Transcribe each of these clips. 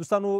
دوستانو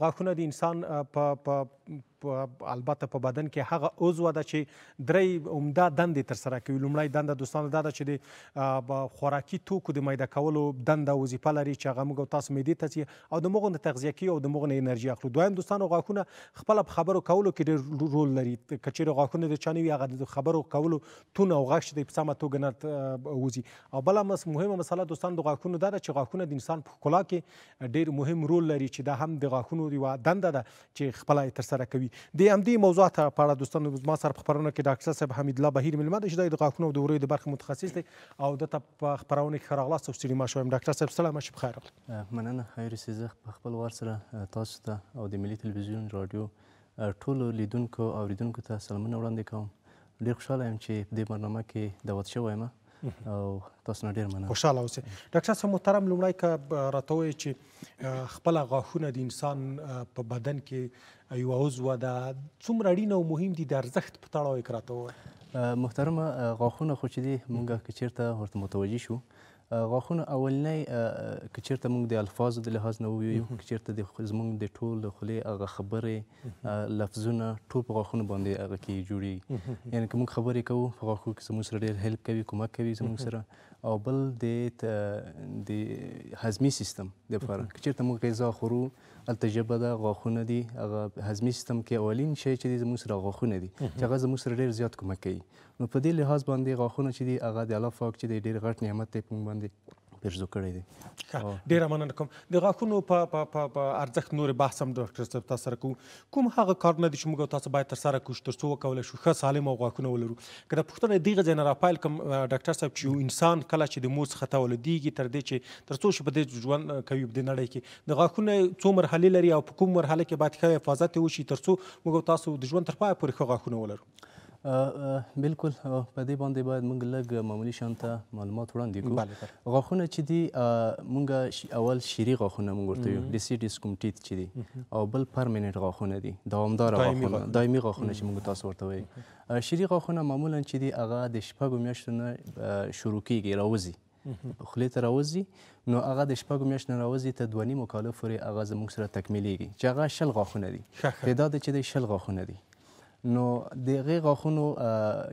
غاښونه د انسان په په البته په بدن کې هغه عضو ده چې درې عمده دندې ترسره کوي لومړی دنده دوستانو دا ده چې د خوراکي توکو د میده کولو دنده وظیفه لري چې هغه موږ تاسو معدې ته ځي او د موږ نه تغذیه کوي او د موږ نه انرژي اخلو دویم دوستانو غاښونه خپل په خبرو کولو کې ډېر رول لري که چیرې غاښونه د چانوي هغه د خبرو کولو تون او غاښ د په سمه توګه نه وځي او بله مهمه مسله دوستانو د غاښونو دا ده چې غاښونه د انسان په ښکلا کې ډېر مهم رول لري چې دا هم د غاښونو یوه دنده ده چې خپله یې ترسره ترسره کوي د همدې موضوع ته په اړه دوستانو زما سره په خپرونه کې ډاکټر صاحب حمیدالله بهیر میلمه دی چې د غاښونو او د وریو د برخې متخصص دی او دته په خپرونه کې ښه راغلاست او ستړي ماشوم ډاکټر صاحب سلام مشه بخیر مننه خیر سیزه په خپل وار سره تاسو ته او د ملي تلویزیون رادیو ټولو لیدونکو او اوریدونکو ته سلامونه وړاندې کوم ډیر خوشاله یم چې په دې برنامه کې دعوت شوی یم او تاسو نه ډیر مننه خوشاله اوسئ ډاکټر صاحب محترم لومړی که راته وایي چې خپل غاښونه د انسان په بدن کې یو عضو ده څومره اړین او مهم دي د ارزښت په تړاو یې راته وایي محترمه غاښونه خو چې دي مونږه که چیرته ورته متوجه شو غاښونه اولنی که چیرته موږ د الفاظو د لحاظ نه وویو که چیرته زموږ د ټول د خولې هغه خبرې لفظونه ټول په غاښونو باندې هغه کې جوړیږي یعنې که موږ خبرې کوو په غاښو کې زموږ سره ډېر هیلپ کوي کومک کوي زموږ سره او بل د د هضمي سیستم د لپاره چیرته موږ غذا خورو هلته ژبه ده غاښونه دي هغه هضمي سیستم کې اولین شی چې دی زموږ سره غاښونه دي چې هغه زموږ سره ډېر زیات کومک کوي نو په دې لحاظ باندې غاښونه چې دي هغه د الله پاک چې دی ډېر غټ نعمت دی په موږ باندې پیرزو کړی دی ډیر مننه کوم د غاښونو په په په ارزښت نور بحث هم ډاکټر صاحب تاسو سره کوم کوم هغه کارونه دي چې موږ تاسو باید تر سره کوو تر څو وکول شو ښه سالم او غاښونه ولرو کله پښتنه دیغه ځنه راپایل کوم ډاکټر صاحب چې یو انسان کله چې د موس خطا ولدیږي تر دې چې تر څو چې په دې ژوند کوي په نړۍ کې د غاښونو څو مرحله لري او په کوم مرحله کې باید ښه حفاظت وشي تر څو موږ تاسو د ژوند تر پای پورې ښه غاښونه ولرو بالکل په دې باندې باید موږ لږ معمولی شان ته معلومات وړاندې کوو غاښونه چې دي موږ اول شیری غاښونه موږ ورته یو ډیسیډیس کوم ټیت چې دي او بل پرمننت غاښونه دي دوامدار غاښونه دایمي غاښونه چې موږ تاسو ورته وایو شیری غاښونه معمولا چې دي هغه د شپږو میاشتو نه شروع کیږي راوځي خولې ته راوځي نو هغه د شپږو میاشتو نه راوځي ته دوه نیمو کالو پورې هغه زموږ سره تکمیلیږي چې هغه شل غاښونه دي تعداد چې دی شل غاښونه دي نو د هغې غاښونو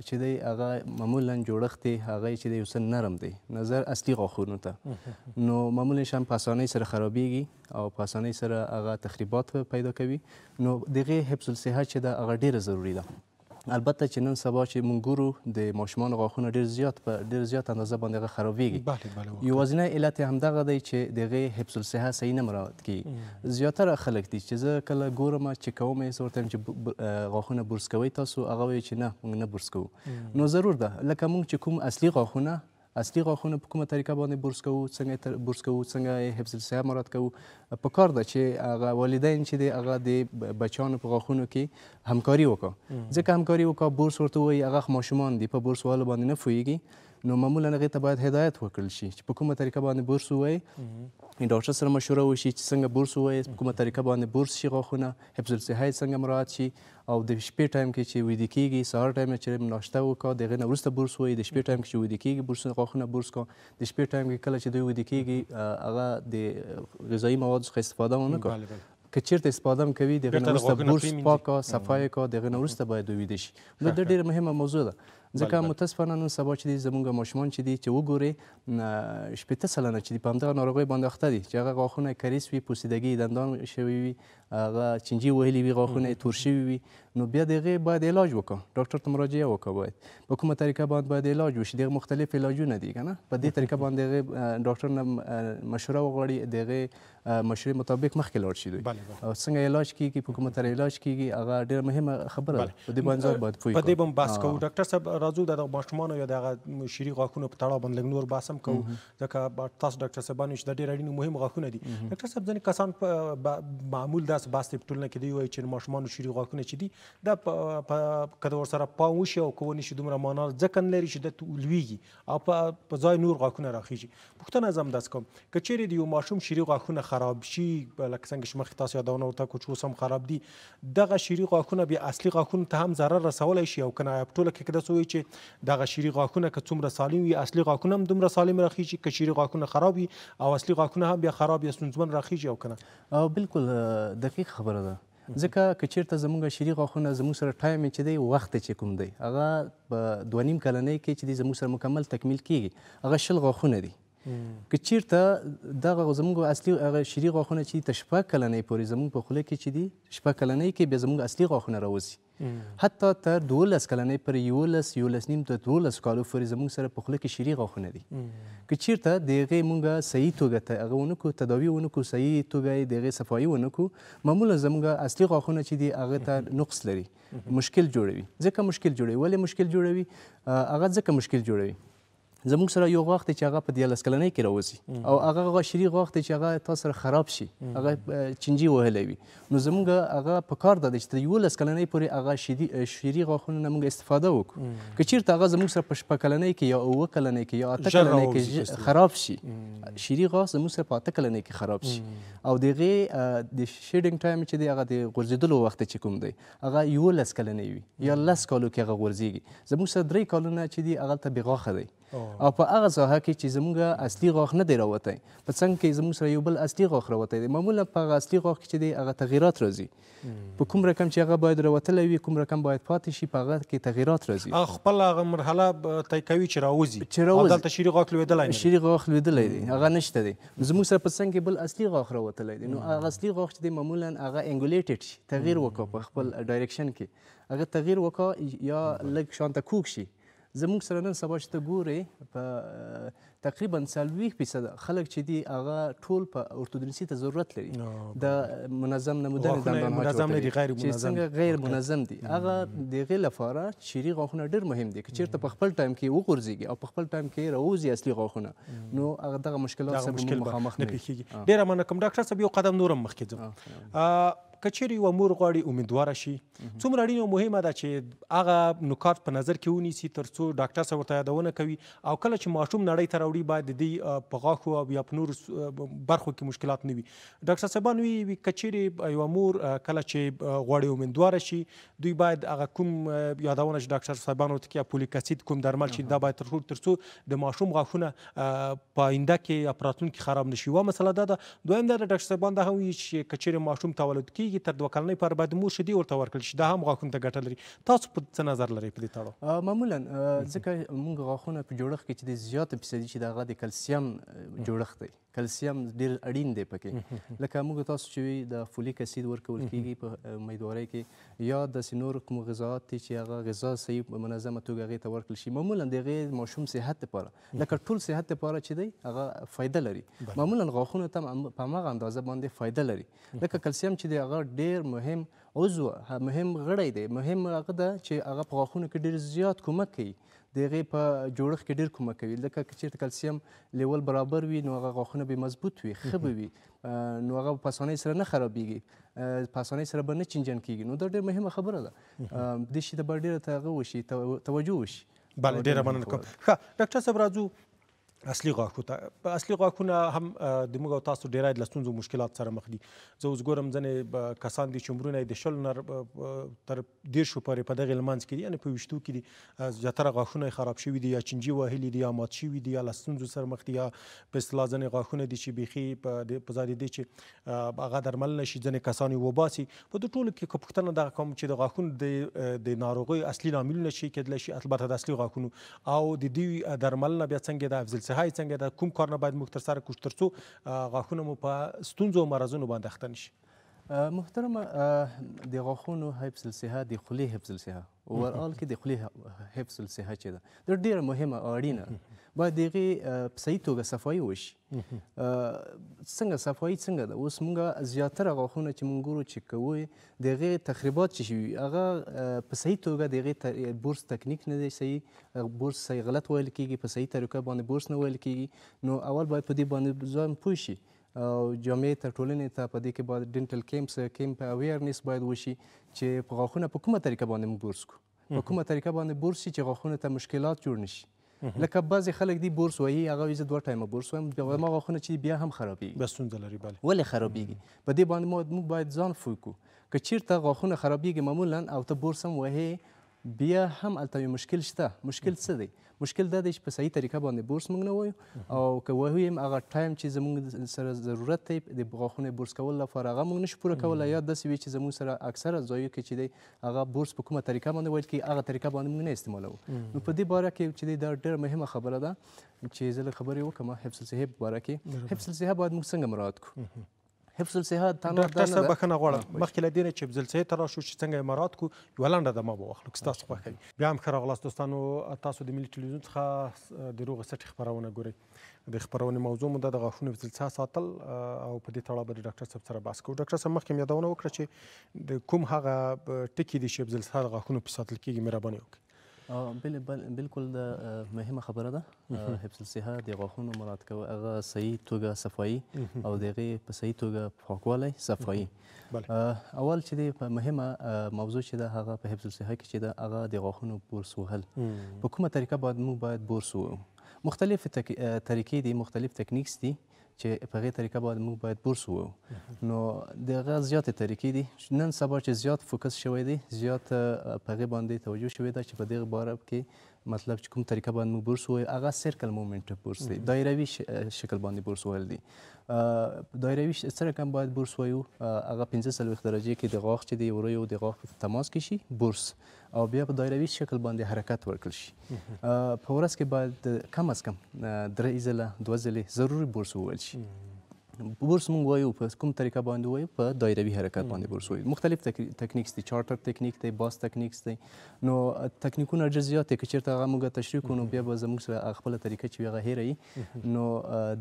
چې دی هغه معمولا جوړښت دی هغه چې دی یو څه نرم دی نظر اصلي غاښونو ته نو معمولا شم په اسانۍ سره خرابیږي او په اسانۍ سره هغه تخریبات پیدا کوي نو د هغې حفظ الصحه چې ده هغه ډېره ضروري ده البته چې نن سبا چې مونږ ګورو د ماشومان غاښونه ډیر زیات په ډیر زیات اندازه باندې هغه خرابېږي بله بله یوازینی علت یې همدغه دی چې د هغې حفظ الصحه صحیح نه مراعات کیږي زیاتره خلک دي چې زه کله ګورم چې کوم یې ورته چې غاښونه برس کوئ تاسو هغه وایي چې نه مونږ نه برس کوو نو ضرور ده لکه مونږ چې کوم اصلي غاښونه اصلي غاښونه په کومه طریقه باندې برس کوو څنګه برس کوو څنګه حفظ الصحه مراد کوو په کار ده چې هغه والدین چې دی هغه د بچانو په غاښونو کې همکاري وکړه ځکه همکاري وکړه برس ورته وایي هغه ماشومان دي په برس والو باندې نه پوهیږي نو معمولا هغې ته باید هدایت وکړل شي چې په کومه طریقه باندې برس ووایي ډاکټر سره مشوره وشي چې څنګه برس ووایي په کومه طریقه باندې برس شي غاښونه حفظ الصحه څنګه مراعات شي او د شپې ټایم کې چې ویده کېږي سهار ټایم چې ناشته وکړه د هغې نه وروسته برس ووایي د شپې ټایم کې چې ویده کېږي برس غاښونه برس کړه د شپې ټایم کې کله چې دوی ویده کېږي هغه د غذایي موادو څخه استفاده ونه کړه که چیرته استفاده هم کوي دغه نورسته برس پاکه صفای کا دغه نورسته باید ویده شي نو دا ډیره مهمه موضوع ده ځکه متاسفانه نن سبا چې دي زمونږ ماشومان چې دي چې وګوري شپېته سلنه چې دي په همدغه ناروغۍ باندې اخته دي چې هغه غاښونه کریس وي پوسیدګي دندان شوي وي هغه چینجي وهلي وي غاښونه یې تور شوي وي نو بیا د هغې باید علاج وکړو ډاکټر ته مراجعه وکړو باید په کومه طریقه باندې باید علاج وشي دغه مختلف علاجونه دي که نه په دې طریقه باندې هغې ډاکټر نه مشوره وغواړي د هغې مشورې مطابق مخکې لاړ شي دوی او څنګه علاج کیږي په کومه طریقه علاج کیږي هغه ډېره مهمه خبره ده په دې باندې باید پوه په دې به بحث کوو ډاکټر صاحب راځو د ماشومان یا د شری غاښونو په تړاو باندې نور باسم کوو ځکه تاسو ډاکټر صاحبانو چې د ډېر اړین مهم غاښونه دي ډاکټر صاحب ځنې کسان معمول داس باسي په ټولنه کې دی وایي چې ماشومان شری غاښونه چې دي د کده ور سره پام وشي او کوونی شي دومره معنا ځکن لري چې د تولويږي او په ځای نور غاښونه راخیږي پښتنه زم داس کوم کچېری دی یو ماشوم شری غاښونه خراب شي لکه څنګه چې مخ تاسو یادونه ورته کوچ وسم خراب دي دغه شری غاښونه به اصلي غاښونو ته هم ضرر رسولای شي او کنه په ټوله کې کده سوې چې دغه شری غاښونه که څومره سالم وي اصلي غاښونه هم دومره سالم راخیږي که شری غاښونه خراب وي او اصلي غاښونه هم بیا خراب یا ستونزمن راخیږي او کنه او بالکل دقیق خبره ده ځکه که چیرته زمونږ شری غاښونه زموږ سره ټایم چې دی وخت چې کوم دی هغه په دوه نیم کلنۍ کې چې دی زموږ سره مکمل تکمیل کیږي هغه شل غاښونه دي که چیرته دغه زموږ اصلي هغه شری غاښونه چې تشپه کلنې پورې زموږ په خوله کې چې دي شپه کلنې کې به زموږ اصلي غاښونه راوځي حتی تر 12 کلنې پر 11 11 نیم ته 12 کالو پورې زموږ سره په خوله کې شری غاښونه دي که چیرته دغه مونږه صحیح توګه ته هغه ونکو تداوی ونکو صحیح توګه دغه صفایي ونکو معمولا زموږ اصلي غاښونه چې دي هغه ته نقص لري مشکل جوړوي ځکه مشکل جوړوي ولې مشکل جوړوي هغه ځکه مشکل جوړوي زموږ سره یو غوښتي چې هغه په دیارلس کلنۍ کې راوځي او هغه هغه شري غوښتي چې هغه تا سره خراب شي هغه چنجي وهلی وي نو زموږ هغه په کار ده چې تر یولس کلنۍ پورې هغه شري غاښونو نه موږ استفاده وکړو که چېرته هغه زموږ سره په شپه کلنۍ کې یا اوه کلنۍ کې یا اته کلنۍ کې خراب شي شري غاښ زموږ سره په اته کلنۍ کې خراب شي او د هغې د شیډینګ ټایم چې دی هغه د غورځېدلو وخت چې کوم دی هغه یولس کلنۍ وي یا لس کالو کې هغه غورځېږي زموږ سره درې کالونه چې دي هغه هلته بې غاښه دی او په هغه ساحه کې چې زموږ اصلي غاښ نه دی راوتی په څنګ کې زموږ سره یو بل اصلي غاښ راوتی دی معمولا په هغه اصلي غاښ کې چې دی هغه تغییرات راځي په کوم رقم چې هغه باید راوتلی وي کوم رقم باید پاتې شي په هغه کې تغییرات راځي خپل هغه مرحله طی کوي چې راوځي چې راوځي دلته شیری غاښ لوېدلی نه شیری غاښ لوېدلی دی هغه نشته دی زموږ سره په څنګ کې بل اصلي غاښ راوتلی دی نو هغه اصلي غاښ چې دی معمولا هغه انګولیټډ شي تغییر وکړه په خپل ډایرکشن کې هغه تغییر وکړه یا لږ شانته کوک شي زموږ سره نن سبا چې ته ګورې په تقریبا څلوېښت فیصده خلک چې دي هغه ټول په ارتودنسي ته ضرورت لري د منظم نه منظم نه دي غیر منظم چې څنګه غیر منظم دي هغه د هغې لپاره چیري غاښونه ډېر مهم دي که چېرته په خپل ټایم کې وغورځېږي او په خپل ټایم کې راوځي اصلي غاښونه نو هغه دغه مشکلات سره مخامخ نه پیښېږي ډېر مننه کوم ډاکټر صاحب یو قدم نور مخکې ځم کچېر یو مور غواړي امیدواره شي څومره اړینه او مهمه ده چې هغه نکات په نظر کې ونیسي ترڅو ډاکټر سره ورته یادونه کوي او کله چې ماشوم نړۍ ته راوړي باید د دې په غاښو او یا په نور برخو کې مشکلات نه وي ډاکټر صاحبان وی کچېر یو مور کله چې غواړي امیدواره شي دوی باید هغه کوم یادونه چې ډاکټر صاحبانو ته کې پولیک اسید کوم درمل چې دا باید ترڅو د ماشوم غاښونه په آینده کې اپراتون کې خراب نشي و مسله ده دویم د ډاکټر صاحبان د هم چې کچېر ماشوم تولد کې کیږي تر دوه کلنۍ پورې باید مور شیدې ورته ورکړل شي دا هم غاښونو ته ګټه لري تاسو په څه نظر لرئ په دې تړاو معمولا ځکه موږ غاښونه په جوړښت کې چې د زیات فیصدي چې دغه د کلسیم جوړښت دی کلسیم ډیر اړین دی پکې لکه موږ تاسو چې د فولیک اسید ورکول کیږي په امیدوارۍ کې یا د سینور کوم غذات چې هغه غذا صحیح په منظمه توګه هغه ته ورکړل شي معمولا د هغه ماشوم صحت لپاره لکه ټول صحت لپاره چې دی هغه فایده لري معمولا غاښونه تم په هغه اندازه باندې فایده لري لکه کلسیم چې دی هغه هغه ډیر مهم عضو مهم غړی دی مهم هغه ده چې هغه په غاښونو کې ډیر زیات کومک کوي د هغې په جوړښت کې ډیر کومک کوي لکه که چېرته کلسیم لیول برابر وي نو هغه غاښونه به مضبوط وي ښه به وي نو هغه په اسانۍ سره نه خرابېږي په اسانۍ سره به نه چینجن کېږي نو دا ډېر مهمه خبره ده دې شي ته به ډېره ته هغه وشي توجه وشي بله ډېره مننه کوم ښه ډاکټر صاحب راځو اصلي غاښونه اصلي غاښونه هم د موږ او تاسو ډیرای د لستونزو مشکلات سره مخ دي زه اوس ګورم ځنې کسان دي چې عمرونه د شل نر تر ډیر شو پرې په دغه لمانځ کې دي یعنی په وشتو کې دي زیاتره غاښونه خراب شوي دي یا چنجي وهلي دي یا مات شوي دي یا لستونزو سره مخ دي یا په اصطلاح ځنې غاښونه دي چې بیخي په ځای دي چې هغه درمل نشي ځنې کسان یې وباسي په دو ټولو کې پوښتنه دغه کوم چې د غاښونو د ناروغۍ اصلي لاملونه شي کېدلی شي البته د اصلي غاښونو او د دې درمل نه بیا څنګه د افضل صحه څنګه ده کوم کارونه باید موږ ترسره کړو ترڅو غاښونه مو په ستونزو او مرضونو باندې اخته نشي محترمه د غاښونو حفظ الصحه د خولې حفظ الصحه اورال کې د خولې حفظ الصحه چې ده د ډیره مهمه اړینه باید دغه په صحیح توګه صفایي وشي څنګه صفایي څنګه ده اوس موږ زیاتره غاښونه چې موږ ګورو چې کوي دغه تخریبات چې شوي هغه په صحیح توګه دغه بورس تکنیک نه دی صحیح بورس صحیح غلط ویل کیږي په صحیح طریقه باندې بورس نه ویل کیږي نو اول باید په دې باندې ځان پوه شي جامعې ته ټولنې ته په دې کې باید ډینټل کیمپس کیمپ اویرنس باید وشي چې په غاښونه په کومه طریقه باندې موږ برس کو په کومه طریقه باندې برس شي چې غاښونه ته مشکلات جوړ نشي لکه بعضې خلک دی بورس وایي هغه وایي زه دوه ټایمه بورس وایم ما غاښونه چې بیا هم خرابېږي بس ستونزه لري بله ولې خرابېږي په دې باندې موږ باید ځان پوه کړو که چېرته غاښونه خرابېږي معمولا او ته بورس هم وهې بیا هم الته یو مشکل شته مشکل څه دی مشکل دا دی چې په صحیح طریقه باندې بورس موږ نه وایو او که ووایم هغه ټایم چې زموږ سره ضرورت دی د غاښونو بورس کول لپاره هغه موږ نشو پوره کولی یا داسې وي چې زموږ سره اکثره ځایو کې چې دی هغه بورس په کومه طریقه باندې ویل کېږي هغه طریقه باندې موږ نه استعمالوو نو په دې باره کې چې دی دا ډېره مهمه خبره ده چې زه لږ خبرې وکړم حفظ الصحې په باره کې حفظ الصحه باید موږ څنګه مراعات کړو حفظ الصحه دا نه ډاکټر صاحب بخنه غواړم مخکې له دې نه چې حفظ الصحه ته راشو چې څنګه امارات کو یو لنډه دمه واخلو که تاسو خوښوي بیا هم ښه راغلاست دوستانو تاسو د ملي ټلویزیون څخه د روغ سټ خبرونه ګورئ د خبرونه موضوع مو د غاښونو حفظ الصحه ساتل او په دې تړاو باندې ډاکټر صاحب سره بحث کوو ډاکټر صاحب مخکې یادونه وکړه چې د کوم هغه ټکي دي چې حفظ الصحه د غاښونو په ساتل کېږي مهرباني وکړئ بل بل بالکل د مهمه خبره ده حفظ الصحه د غاښونو مراد کوي هغه صحیح توګه صفایي او دغه په صحیح توګه پاکوالی صفایي اول چې د مهمه موضوع چې ده هغه په حفظ الصحه کې چې ده هغه د غاښونو برس وهل په کومه طریقه باید موږ باید برس وو مختلف طریقې دي مختلف تکنیکس دي چې په هغه طریقه باندې موږ باید بورس وو نو دغه زیاتې طریقې دي نن سبا چې زیات فوکس شوی دی زیات په هغه باندې توجه شوې ده چې په دغه باره کې مطلب چې کوم طریقه باندې موږ بورس وایو هغه سرکل مومنټ بورس دی دایروي شکل باندې بورس ویل دي دایروي سره کوم باید بورس وایو هغه 15 سلوخ درجه کې د غاښ چې دی وریو د غاښ په تماس کې شي بورس او بیا په دایروي شکل باندې حرکت ورکړل شي په ورځ کې باید کم از کم درې ځله دوه ځله ضروري بورس وویل شي بورس مونږ وایو په کوم طریقه باندې وایو په دایروي حرکت باندې بورس وایو مختلف تکنیکس دي چارټر ټکنیک دی باس ټکنیکس دی نو ټکنیکونه جزئیات کې چیرته هغه موږ تشریح کونو بیا به زموږ سره خپل طریقه چې هغه هیري نو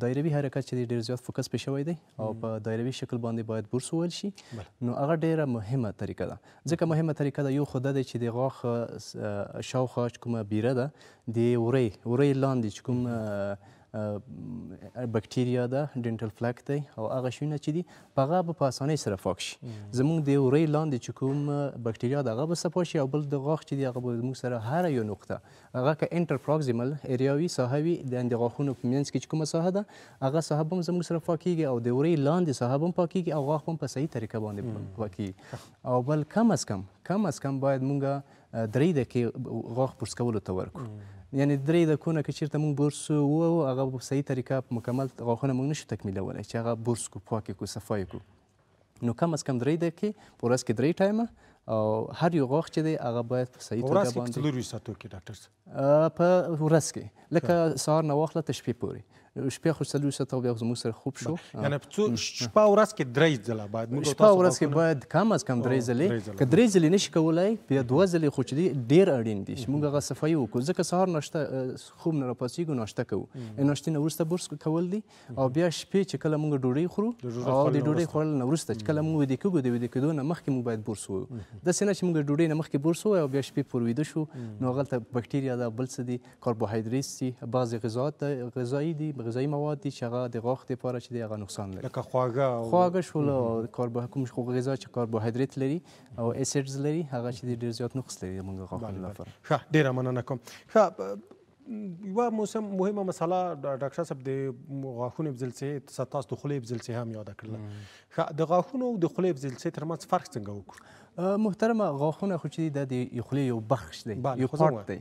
دایروي حرکت چې ډیر زیات فوکس پې شوی دی او په دایروي شکل باندې باید بورس وویل شي نو هغه ډیره مهمه طریقه ده ځکه مهمه طریقه ده یو خود دی چې د غاښ شاوخوا کومه بیره ده د وری وری لاندې کوم بکټیریا ده ډینټل فلک دی او هغه شونه چې دي په هغه به په اسانۍ سره پاک شي زموږ د ورې لاندې چې کوم بکټیریا ده هغه به صفا شي او بل د غاښ چې دی هغه به زموږ سره هر یو نقطه هغه که انټر پروکسیمل ایریا وي ساحه وي د اند غاښونو په منځ کې چې کومه ساحه ده هغه ساحه هم زموږ سره پاکیږي او د ورې لاندې ساحه هم پاکیږي او غاښ هم په صحیح طریقه باندې پاکیږي او بل کم از کم کم از کم باید مونږ درې دقیقې غاښ پرس کولو ته ورکړو یعنی درې د کونه که چیرته مونږ برس وو هغه په صحیح طریقه په مکمل غاښونه مونږ نشو تکمیلولی چې هغه برس کو پاک کو صفای کو نو کم از کم درې دقیقې په ورځ کې درې ټایمه او هر یو غاښ چې دی هغه باید په صحیح توګه باندې ورځ کې څلور ساعتو کې ډاکټر صاحب په ورځ کې لکه سهار نه واخله تر شپې پورې شپه خو څلور ساعت او بیا خو موږ سره خوب شو یعنی په شپه او ورځ کې درې ځله باید موږ شپه او ورځ کې باید کم از کم درې ځلې ک درې ځلې نشي کولای بیا دوه ځلې خو چې ډیر اړین دي چې موږ هغه صفایي وکړو ځکه سهار ناشته خوب نه راپاسېږو ناشته کوو ناشته نه وروسته برس کول دي او بیا شپې چې کله موږ ډوډۍ خورو او د ډوډۍ خوړل نه وروسته چې کله موږ ویده کېږو د ویده کېدو نه مخکې موږ باید برس وو داسې نه چې موږ ډوډۍ نه مخکې برس وو او بیا شپې پور ویده شو نو هغلته بکټیریا دا بل څه دي کاربوهایدریټس دي بعضې غذا غذایي دي غذایی مواد دي چې هغه د غاښ لپاره چې دی هغه نقصان لري لکه خواږه او خواږه شول او کاربوه کوم غذا چې کاربوهایدریت لري او اسیدز لري هغه چې ډیر زیات نقص لري موږ غاښونو لپاره ښه ډیره مننه کوم ښه یو موسم مهمه مسله ډاکټر صاحب د غاښونو بزل سي تاسو د خولې بزل سي هم یاد کړل د غاښونو او د خولې بزل سي ترمنځ فرق څنګه وکړو محترمه غاښونه خو چې د خولې یو بخش دی یو پارت دی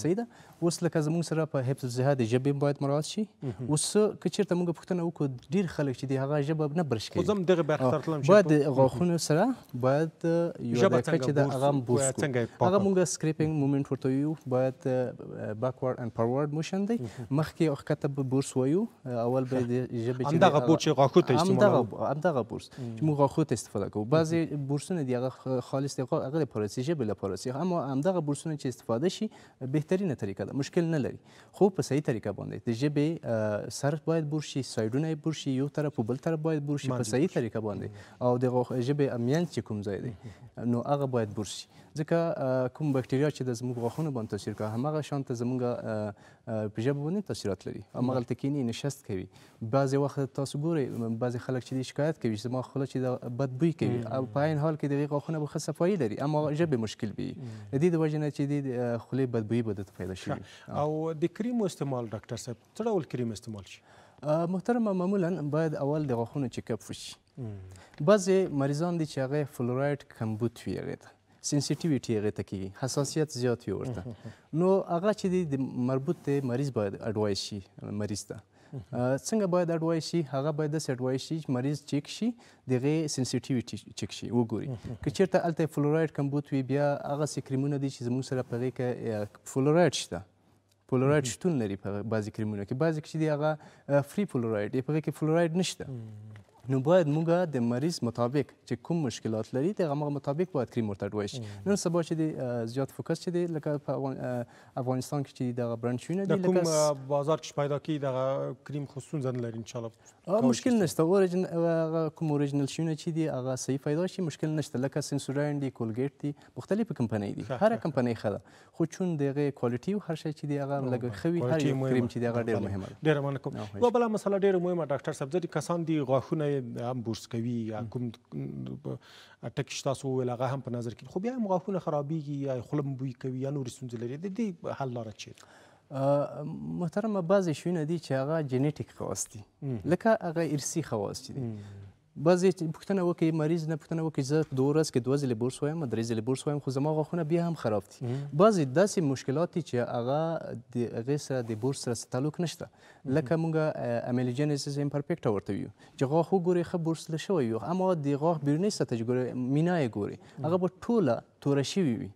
صحیح ده اوس لکه زموږ سره په حفظ الصحه د ژبې باید مراعات شي اوس که چېرته موږ پوښتنه وکړو ډېر خلک چې دي هغه ژبه نه برش کوي خو زم دغه برخې ته تلم باید غاښونه سره باید یو د کچې د هغه بوس هغه موږ سکریپینګ مومنت ورته یو باید بیکورډ اند فارورډ موشن دی مخکې او ښکته بورس وایو اول به د ژبې چې همدغه بورس غاښو ته استعمال همدغه همدغه بورس چې موږ غاښو ته استفاده کوو بعضې بورسونه دي هغه خالص استحقاق اگر پالیسی بلا پالیسی اما همدغه بورسونه چې استفاده شي بهترینه طریقه ده مشکل نه لري خو په صحیح طریقه باندې د جبه سر باید بورشي سایډونه بورشي یو طرف بل طرف باید بورشي په صحیح طریقه باندې او د جبه امین چې کوم ځای دی نو هغه باید بورشي ځکه کوم بکټریا چې د زموږ غاښونو باندې تاثیر کوي همغه شان ته زموږ په ژبه باندې تاثیرات لري همغه تکینی نشست کوي بعضی وخت تاسو ګورئ بعضی خلک چې شکایت کوي چې زما خوله چې بد بوی کوي او په عین حال کې د غاښونو به صفایي لري اما ژبه مشکل وي د دې د وجې نه چې د خولې بد بوی بده پیدا شي او د کریم استعمال ډاکټر صاحب څه ډول کریم استعمال شي محترمه معمولا باید اول د غاښونو چیکاپ وشي بعضې مریضان دي چې هغه فلوراید کمبود وي هغې ته سنسټیویټي هغه ته کیږي حساسیت زیات وي ورته نو هغه چې د مربوط ته مریض باید اډوایس شي مریض ته څنګه باید اډوایس شي هغه باید د اډوایس شي مریض چیک شي دغه سنسټیویټي چیک شي وګوري که چیرته الته فلوراید کم بوت وي بیا هغه سکریمونه دي چې زموږ سره پغې کې فلوراید شته فلوراید شتون لري په بعضی کریمونه کې بعضی کې دی هغه فری فلوراید په کې فلوراید نشته نو باید موږ د مریض مطابق چې کوم مشکلات لري د هغه مطابق باید کریم ورته وایشي نن سبا چې د زیات فوکس چې دی لکه په افغانستان کې چې دغه برانچونه دي لکه کوم بازار کې پیدا کی دغه کریم خو ستونزه نه لري ان شاء الله مشکل نشته اوریجن کوم اوریجنل شونه چې دی هغه صحیح پیدا شي مشکل نشته لکه سنسورین دی کولګیټ دی مختلف کمپنۍ دي هر کمپنۍ خده خو چون دغه کوالټي او هر شی چې دی هغه لګ خوي هر کریم چې دی هغه ډیر مهمه ده ډیر مننه کوم یو بل مسله ډیر مهمه ډاکټر صاحب ځکه کسان دی غاښونه غاښونه هم برس کوي یا کوم ټک شتا سو ویل هغه هم په نظر کې خو بیا هم غاښونه خرابېږي یا خوله بوی کوي یا نورې ستونزې لري د دې حل لاره چیرته محترمه بعضې شیونه دي چې هغه جنیټیک خواص دي لکه هغه ارسي خواص چې دي بعضې پوښتنه وکړي مریض نه پوښتنه وکړي زه په دوه ورځ کې دوه ځلې برس وایم درې ځلې برس وایم خو زما غاښونه بیا هم خراب دي بعضې داسې مشکلات دي چې هغه د هغې سره د برس سره تعلق نشته لکه مونږ امیلیجنسس امپرفیکټه ورته ویو چې غاښ وګورئ ښه برسله شوی وي اما د غاښ بیرونۍ سطحه چې ګورئ مینا یې ګورئ هغه به ټوله توره شوې وي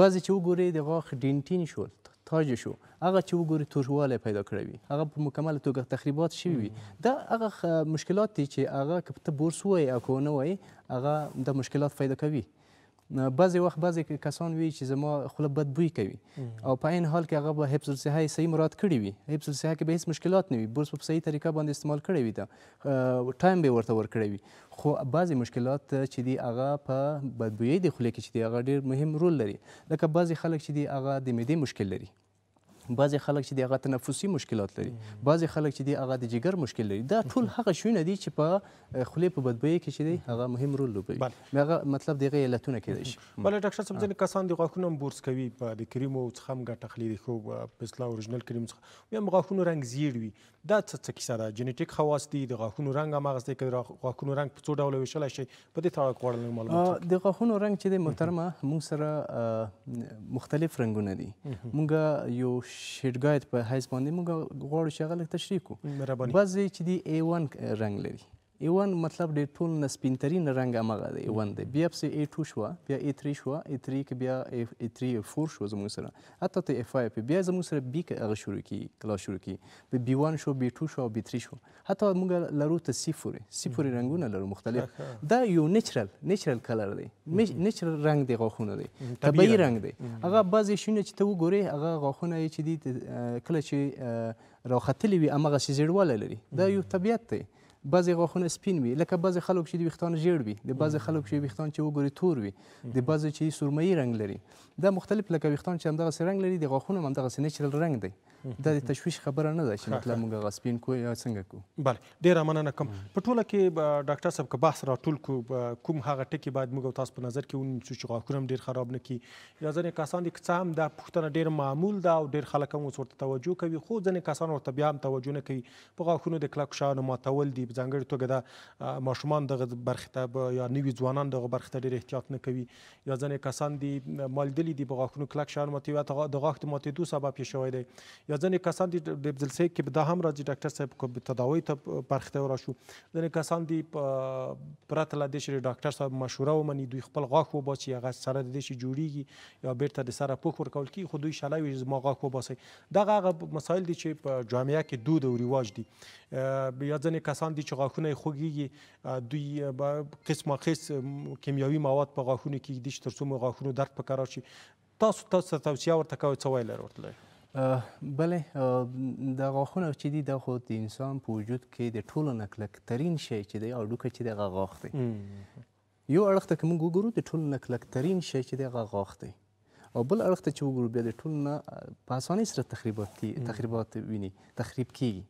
بعضې چې وګورئ د غاښ ډینټین شول تاج شو هغه چې وګوري توروالی پیدا کړی وي هغه په مکمل توګه تخریبات شوي وي دا هغه مشکلات دي چې هغه که ته بورس وایي او که ونه وایي هغه دا مشکلات پیدا کوي بعضې وخت بعضې کسان وي چې زما خوله بد بوی کوي او په عین حال کې هغه به حفظ الصحه یې صحیح مراد کړی وي حفظ الصحه کې به هیڅ مشکلات نه وي برس په صحیح طریقه باندې استعمال کړی وي دا ټایم به ورته ورکړی وي خو بعضې مشکلات چې دي هغه په بدبویۍ د خولې کې چې دي هغه ډېر مهم رول لري لکه بعضې خلک چې دي هغه د معدې مشکل لري بعضې خلک چې دی هغه تنفسي مشکلات لري بعضې خلک چې دی هغه د جګر مشکل لري دا ټول هغه شونه دي چې په خولې په بدبویۍ کې چې دی هغه مهم رول لوبوي هغه مطلب دغه علتونه کېدای شي بله ډاکټر صاحب ځینې کسان د غاښونو هم بورس کوي په د کریمو څخه هم ګټه اخلي د ښو په اصطلاح اوریجنل کریم څخه یا هم غاښونو رنګ زیړ وي دا څه څه کیسه ده جنیټیک خواص دي د غاښونو رنګ هم هغه دی که د غاښونو رنګ په څو ډوله ویشلی شي په دې تړاو کې غواړم معلومات د غاښونو رنګ چې دی محترمه موږ سره مختلف رنګونه دي موږ یو شیډ ګاید په حیث باندې موږ غواړو چې هغه لږ تشریح کړو بعضې چې دي ای ون رنګ لري A1 مطلب د ټول نه سپینترین رنګ امغه دی A1 دی بیا پسې A2 شو بیا A3 شو A3 کې بیا A3 A4 شو زموږ سره حتی ته A5 بیا زموږ سره B کې هغه شروع کی کلاس شروع کی په B1 شو B2 شو B3 شو حتی موږ لرو ته C پورې C پورې رنگونه لرو مختلف دا یو نیچرل نیچرل کلر دی نیچرل رنگ دی غاخونه دی طبيعي رنگ دی هغه بعضی شونه چې ته وګورې هغه غاخونه چې دی کله چې راختلې وي امغه سیزړواله لري دا یو طبیعت دی بعضې غاښونه سپین وي لکه بعضې خلک چې د ویښتان ژیړ وي د بعضې خلک چې ویښتان چې وګوري تور وي د بعضې چې سرمایي رنګ لري دا مختلف لکه ویښتان چې همدغسې رنګ لري د غاښونو هم همدغسې نچرل رنګ دی دا د تشویش خبره نه ده چې مطلب موږ غصبین کو یا څنګه کو بله ډیره مننه کوم په ټوله کې ډاکټر صاحب که بحث راټول کو کوم هغه ټکي باید موږ تاسو په نظر کې ونیسو چې غاښونه ډیر خراب نه کی یا ځینې کسان دي که هم دا پوښتنه ډیر معمول ده او ډیر خلک هم اوس ورته توجه کوي خو ځینې کسان ورته بیا هم توجه نه کوي په غاښونو د کلک شاونه ماتول دي په ځانګړې توګه د ماشومان دغه برخې ته یا نوي ځوانان دغه برخې ته ډیر احتیاط نه کوي یا ځینې کسان دي مالدلي دي په غاښونو کلک شاونه ماتوي او د غاښ د ماتېدو سبب یې شوی دی یا یا ځینې کسان دي د بزلسې کې به دا هم راځي ډاکټر صاحب کو تداوی ته پرخته را شو ځینې کسان دي پرته له دې چې ډاکټر صاحب مشوره ومني دوی خپل غاښ وباسي هغه سره د دې چې جوړیږي یا بیرته د سره پوښ ورکول کی خو دوی شلای وي زما غاښ وباسي دغه هغه مسایل دي چې په جامعه کې دود او رواج دي یا ځینې کسان دي چې غاښونه خوږیږي دوی به قسمه قسم کیمیاوي مواد په غاښونو کې دي چې ترڅو مو غاښونو درد پکاره شي تاسو تاسو توصیه ورته کوئ څه ویل ورته بله د غاښونو چې دي دا خو د انسان په وجود کې د ټولو نه کلکترین شی چې دی هډوکه چې دی هغه غاښ دی یو اړخ ته که موږ وګورو د ټولو نه کلکترین شی چې دی هغه غاښ دی او بل اړخ ته چې وګورو بیا د ټولو نه په اسانۍ سره تخریبات کی تخریبات ویني تخریب کیږي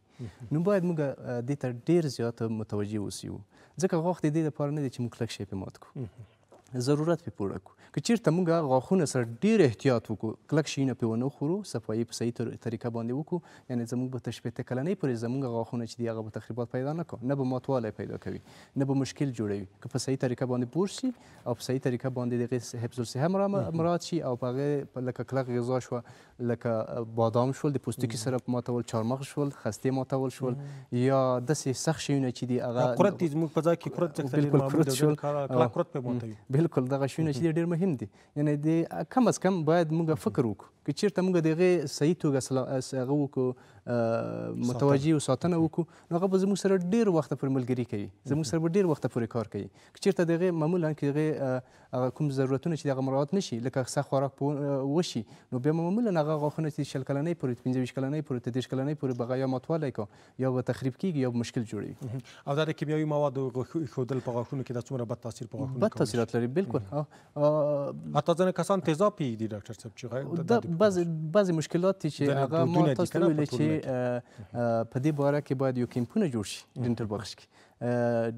نو باید موږ دې ته ډېر زیات متوجه اوسو ځکه غاښ د دې لپاره نه دی چې موږ کلک شی پې مات کړو ضرورت پې پوره کړو که چیرته موږ غاښونه سره ډېر احتیاط وکړو کلک شیونه پې ونه خورو صفایي په صحیح طریقه باندې وکړو یعنې زموږ به تر شپېته کلنۍ پورې زموږ غاښونه چې دي هغه به تخریبات پیدا نه کوو نه به ماتوالی پیدا کوي نه به مشکل جوړوي که په صحیح طریقه باندې پوه شي او په صحیح طریقه باندې دغې حفظ الصحه مراد شي او په هغې لکه کلک غذا شوه لکه بادام شول د پوستکي سره ماتول چارمغز شول خستې ماتول شول یا داسې سخت شیونه چې دي هغه قرت زموږ په ځای کې قرت بالکل قرت شول قرت پې ماتوي بالکل دغه شونه چې ډیر مهم دي یعنی د کم از کم باید موږ فکر وکړو چې چیرته موږ دغه صحیح توګه هغه وکړو متوجه او ساتنه وکړو نو هغه به زموږ سره ډیر وخت پر ملګری کوي زموږ سره به ډیر وخت پورې کار کوي که چیرته دغه معمولا کې هغه کوم ضرورتونه چې دغه مراعات نشي لکه سخت خوراک وشي نو بیا معمولا هغه غاښونه چې شل کلنۍ پورې پنځه ویشت کلنۍ پورې ته دېرش کلنۍ پورې بغه یا ماتوالی کو یا به تخریب کیږي یا مشکل جوړوي او دا د کیمیاوي موادو ایښودل په غاښونو کې دا څومره بد تاثیر په غاښونو بد تاثیرات لري بالکل حتی ځینې کسان تیزاب پیږدي ډاکټر صاحب چې بعضې مشکلات چې هغه ما تاسو ته ویلې چې په دې باره کې باید یو کیمپونه جوړ شي ډینټل بخش کې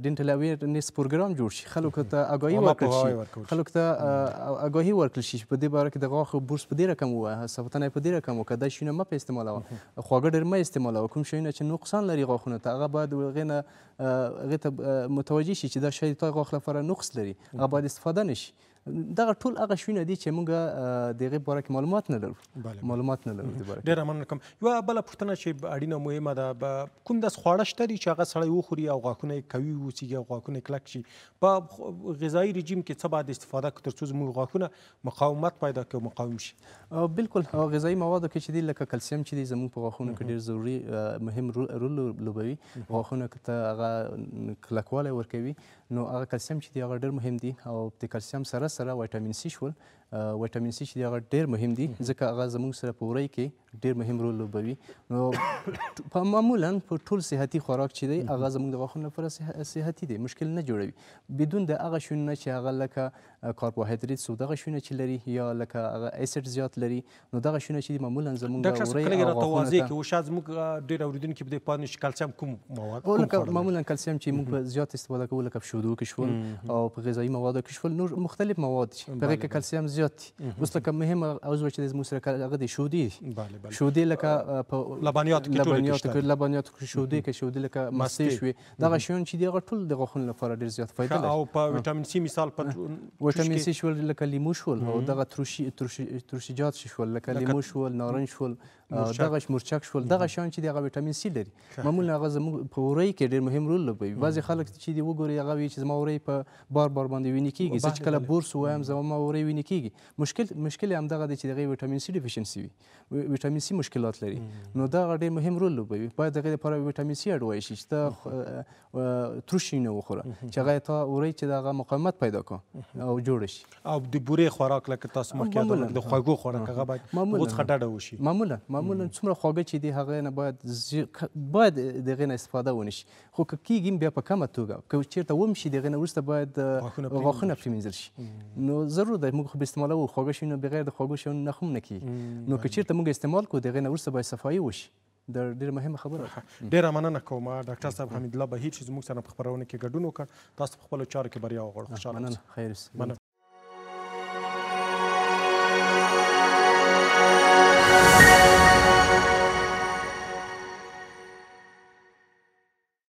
ډینټل اویرنس پروګرام جوړ شي خلکو ته آگاهي ورکړل شي خلکو ته آگاهي ورکړل شي په دې باره کې د غاښ برس په دې رقم ووایه سفتنه په دې رقم وکړه دا شینه مه په استعمالوه خواږه ډېر مه استعمالوه کوم شیونه چې نقصان لري غاښونو ته هغه باید هغې نه هغې ته متوجه شي چې دا شی تا غاښ لپاره نقص لري هغه باید استفاده نشي دغه ټول هغه شونه دي چې موږ د غیب باره کې معلومات نه لرو معلومات نه لرو د باره ډیر مننه کوم یو بل پوښتنه چې اړینه مهمه ده کوم داس خواړه شته چې هغه سړی وخوري او غاښونه کوي وسیږي او غاښونه کلک شي په غذایی رژیم کې څه باید استفاده کړو ترڅو زموږ غاښونه مقاومت پیدا کړي او مقاوم شي بالکل غذایی مواد کې چې دي لکه کلسیم چې دي زموږ په غاښونو کې ډیر ضروری مهم رول لوبوي غاښونه ته هغه کلکوالی ورکوي نو هغه کلسیم چې دی هغه ډیر مهم دی او د کلسیم سره سره سره وایټامین سي شول وټامین سي چې دی هغه ډېر مهم دی ځکه هغه زموږ سره په وری کې ډېر مهم رول لوبوي نو په معمولا په ټول صحتي خوراک چې دی هغه زموږ د غاښونو لپاره صحتي دی مشکل نه جوړوي بدون د هغه شونه چې هغه لکه کاربوهایدریت سو دغه شونه چې لري یا لکه هغه اسید زیات لري نو دغه شونه چې معمولا زموږ د وری او غاښونو کې وشا زموږ ډېر اوریدونکو په دې پانې کلسیم کوم مواد لکه معمولا کلسیم چې موږ زیات استفاده کوو لکه په شودو کې شول او په غذایي موادو کې شول نور مختلف مواد چې په کې کلسیم زیات دي اوس لکه مهمه عضو چې زموږ سره کار هغه د شودې بله بله شودې لکه په لبنیاتو کې لبنیاتو کې لبنیاتو کې شودې کې شودې لکه مستې شوې دغه شیان چې دي هغه ټول د غاښونو لپاره ډېر زیات فایده لري او په ویټامین سي مثال په ویټامین سي شول لکه لیمو شول او دغه ترشي ترشي ترشيجات شول لکه لیمو شول نارنج شول دغه مرچک شول دغه شان چې دی هغه ویټامین سي لري معمولا هغه زموږ په وری کې ډېر مهم رول لوبوي بعضې خلک چې دی وګوري هغه وایي چې زما وری په بار بار باندې وینې کېږي زه چې کله بورس وایم زما وری وینې کېږي مشکل مشکل هم دغه دی چې دغه ویټامین سي ډیفیشنسي وي ویټامین سي مشکلات لري نو دغه ډېر مهم رول لوبوي باید دغه لپاره ویټامین سي اډوای شي چې ته ترش نه وخوره چې هغه تا وری چې دغه مقاومت پیدا کړي او جوړ شي او د بورې خوراک لکه تاسو مخکې د خوږو خوراک هغه باید غوڅ خټه وشي معمولا معمولا څومره خواږه چې دی هغه نه باید زی... باید دغه نه استفاده ونشي خو که کیږي بیا په کمه توګه که چیرته وم شي دغه نه وروسته باید غاښونه پریمینځل شي نو ضرور دی موږ خو به استعمالو خواږه شي نو بغیر د خواږه شي نه خو نه کیږي نو که چیرته موږ استعمال کو دغه نه وروسته باید صفایي وشي د ډیره مهمه خبره ډیره مننه کوم ډاکټر صاحب حمید الله بهیر چې زموږ سره په خبرونه کې ګډون وکړ تاسو په خپل چارو کې بریا وغواړم خوشاله مننه خیر مننه